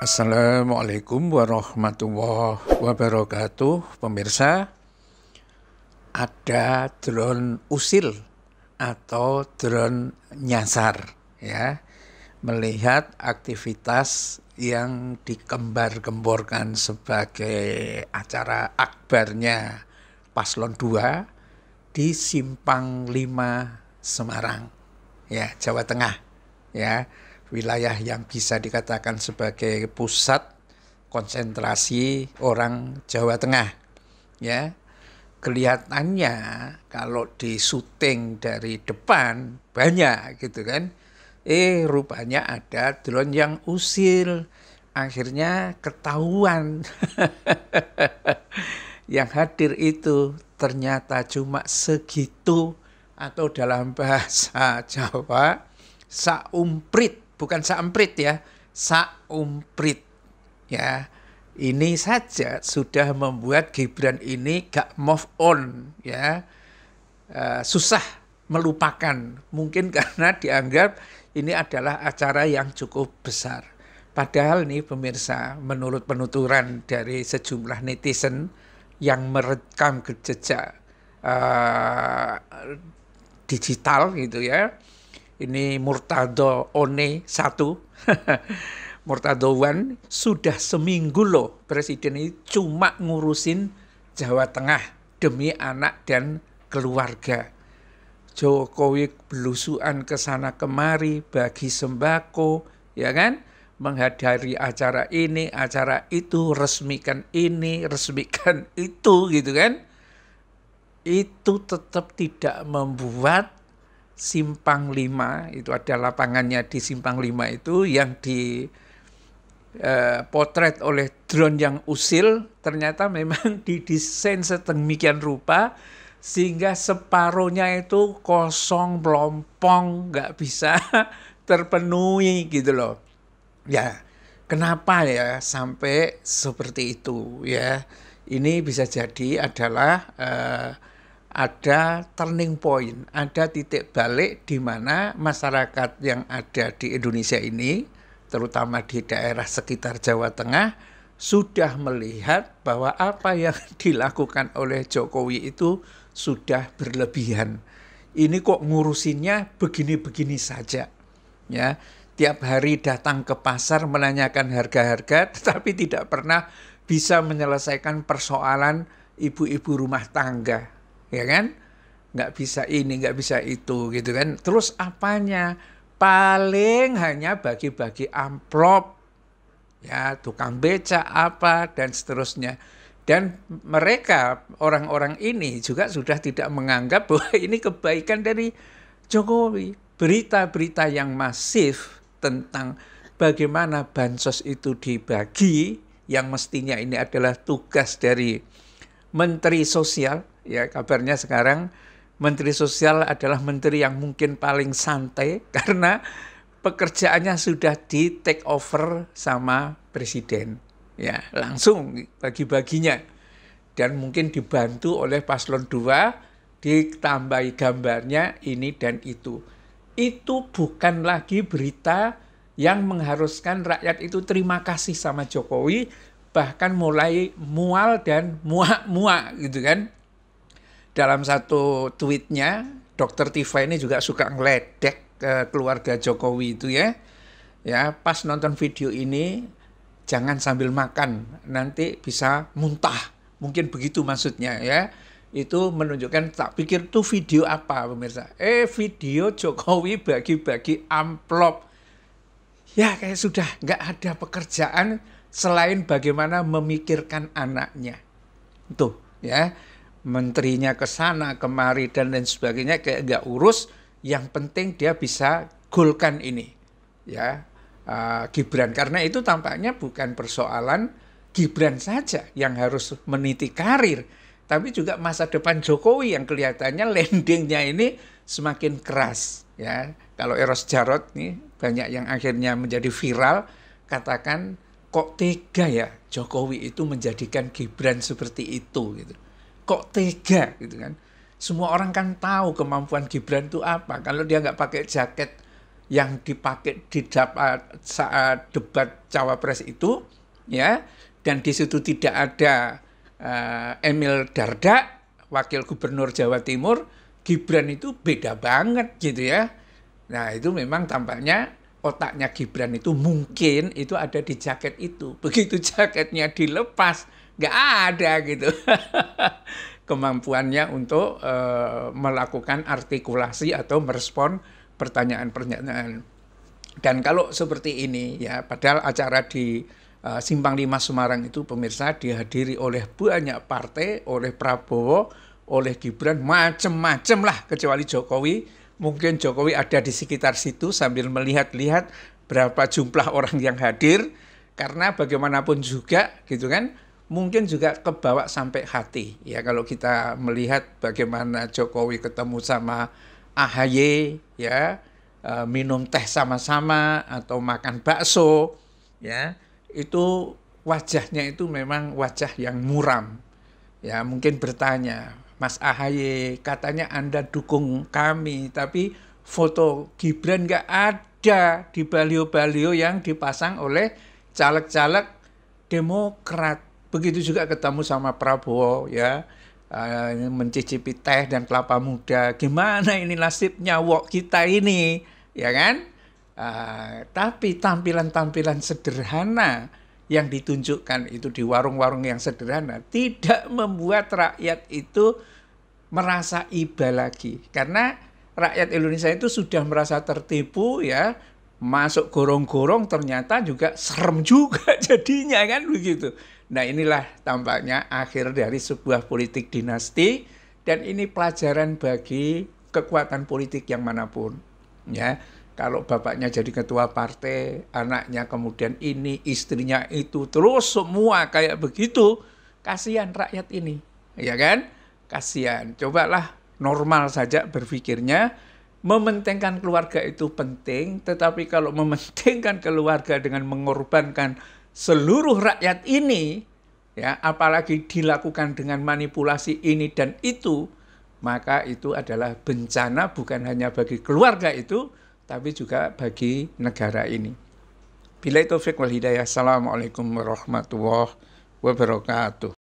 Assalamualaikum warahmatullahi wabarakatuh Pemirsa Ada drone usil Atau drone nyasar ya Melihat aktivitas yang dikembar-gemborkan sebagai acara akbarnya Paslon 2 di Simpang 5 Semarang ya Jawa Tengah ya wilayah yang bisa dikatakan sebagai pusat konsentrasi orang Jawa Tengah. Ya, kelihatannya kalau di syuting dari depan banyak gitu kan. Eh rupanya ada drone yang usil. Akhirnya ketahuan yang hadir itu ternyata cuma segitu atau dalam bahasa Jawa saumprit bukan saemprit ya, saumprit. Ya, ini saja sudah membuat Gibran ini gak move on ya. Uh, susah melupakan mungkin karena dianggap ini adalah acara yang cukup besar. Padahal nih pemirsa, menurut penuturan dari sejumlah netizen yang merekam jejak uh, eh, digital gitu ya, ini Murtado One 1, Murtado One sudah seminggu loh presiden ini cuma ngurusin Jawa Tengah demi anak dan keluarga. Jokowi belusuan ke sana kemari bagi sembako, ya kan? Menghadiri acara ini, acara itu, resmikan ini, resmikan itu gitu kan. Itu tetap tidak membuat Simpang lima itu ada lapangannya di Simpang lima itu yang di eh, potret oleh drone yang usil ternyata memang didesain sedemikian rupa sehingga separohnya itu kosong melompong nggak bisa terpenuhi gitu loh ya kenapa ya sampai seperti itu ya ini bisa jadi adalah eh, ada turning point, ada titik balik di mana masyarakat yang ada di Indonesia ini, terutama di daerah sekitar Jawa Tengah, sudah melihat bahwa apa yang dilakukan oleh Jokowi itu sudah berlebihan. Ini kok ngurusinnya begini-begini saja, ya. Tiap hari datang ke pasar menanyakan harga-harga, tetapi tidak pernah bisa menyelesaikan persoalan ibu-ibu rumah tangga ya kan? Nggak bisa ini, nggak bisa itu, gitu kan? Terus apanya? Paling hanya bagi-bagi amplop, ya tukang beca apa dan seterusnya. Dan mereka orang-orang ini juga sudah tidak menganggap bahwa ini kebaikan dari Jokowi. Berita-berita yang masif tentang bagaimana bansos itu dibagi yang mestinya ini adalah tugas dari menteri sosial Ya, kabarnya sekarang Menteri Sosial adalah menteri yang mungkin paling santai karena pekerjaannya sudah di take over sama presiden. Ya, langsung bagi-baginya. Dan mungkin dibantu oleh paslon dua ditambahi gambarnya ini dan itu. Itu bukan lagi berita yang mengharuskan rakyat itu terima kasih sama Jokowi bahkan mulai mual dan muak-muak gitu kan dalam satu tweetnya Dokter Tifa ini juga suka ngeledek ke eh, keluarga Jokowi itu ya. Ya, pas nonton video ini jangan sambil makan, nanti bisa muntah. Mungkin begitu maksudnya ya. Itu menunjukkan tak pikir tuh video apa pemirsa. Eh, video Jokowi bagi-bagi amplop. Ya, kayak sudah nggak ada pekerjaan selain bagaimana memikirkan anaknya. Tuh, ya menterinya ke sana kemari dan lain sebagainya kayak nggak urus yang penting dia bisa golkan ini ya uh, Gibran karena itu tampaknya bukan persoalan Gibran saja yang harus meniti karir tapi juga masa depan Jokowi yang kelihatannya landingnya ini semakin keras ya kalau Eros Jarot nih banyak yang akhirnya menjadi viral katakan kok tega ya Jokowi itu menjadikan Gibran seperti itu gitu kok tega gitu kan semua orang kan tahu kemampuan Gibran itu apa kalau dia nggak pakai jaket yang dipakai di dapat saat debat cawapres itu ya dan di situ tidak ada uh, Emil Dardak wakil gubernur Jawa Timur Gibran itu beda banget gitu ya nah itu memang tampaknya otaknya Gibran itu mungkin itu ada di jaket itu begitu jaketnya dilepas nggak ada gitu kemampuannya untuk uh, melakukan artikulasi atau merespon pertanyaan-pertanyaan. Dan kalau seperti ini ya, padahal acara di uh, Simpang Lima Semarang itu pemirsa dihadiri oleh banyak partai, oleh Prabowo, oleh Gibran, macem-macem lah kecuali Jokowi. Mungkin Jokowi ada di sekitar situ sambil melihat-lihat berapa jumlah orang yang hadir, karena bagaimanapun juga gitu kan mungkin juga kebawa sampai hati ya kalau kita melihat bagaimana Jokowi ketemu sama AHY ya e, minum teh sama-sama atau makan bakso ya itu wajahnya itu memang wajah yang muram ya mungkin bertanya Mas AHY katanya Anda dukung kami tapi foto Gibran nggak ada di balio-balio yang dipasang oleh caleg-caleg Demokrat Begitu juga ketemu sama Prabowo ya eh, mencicipi teh dan kelapa muda. Gimana ini nasibnya wok kita ini, ya kan? Uh, tapi tampilan-tampilan sederhana yang ditunjukkan itu di warung-warung yang sederhana tidak membuat rakyat itu merasa iba lagi karena rakyat Indonesia itu sudah merasa tertipu ya masuk gorong-gorong ternyata juga serem juga jadinya kan begitu Nah inilah tampaknya akhir dari sebuah politik dinasti dan ini pelajaran bagi kekuatan politik yang manapun. Ya, kalau bapaknya jadi ketua partai, anaknya kemudian ini, istrinya itu, terus semua kayak begitu, kasihan rakyat ini, ya kan? Kasihan. Cobalah normal saja berpikirnya, mementingkan keluarga itu penting, tetapi kalau mementingkan keluarga dengan mengorbankan seluruh rakyat ini ya apalagi dilakukan dengan manipulasi ini dan itu maka itu adalah bencana bukan hanya bagi keluarga itu tapi juga bagi negara ini. Bila itu wal hidayah. Assalamualaikum warahmatullahi wabarakatuh.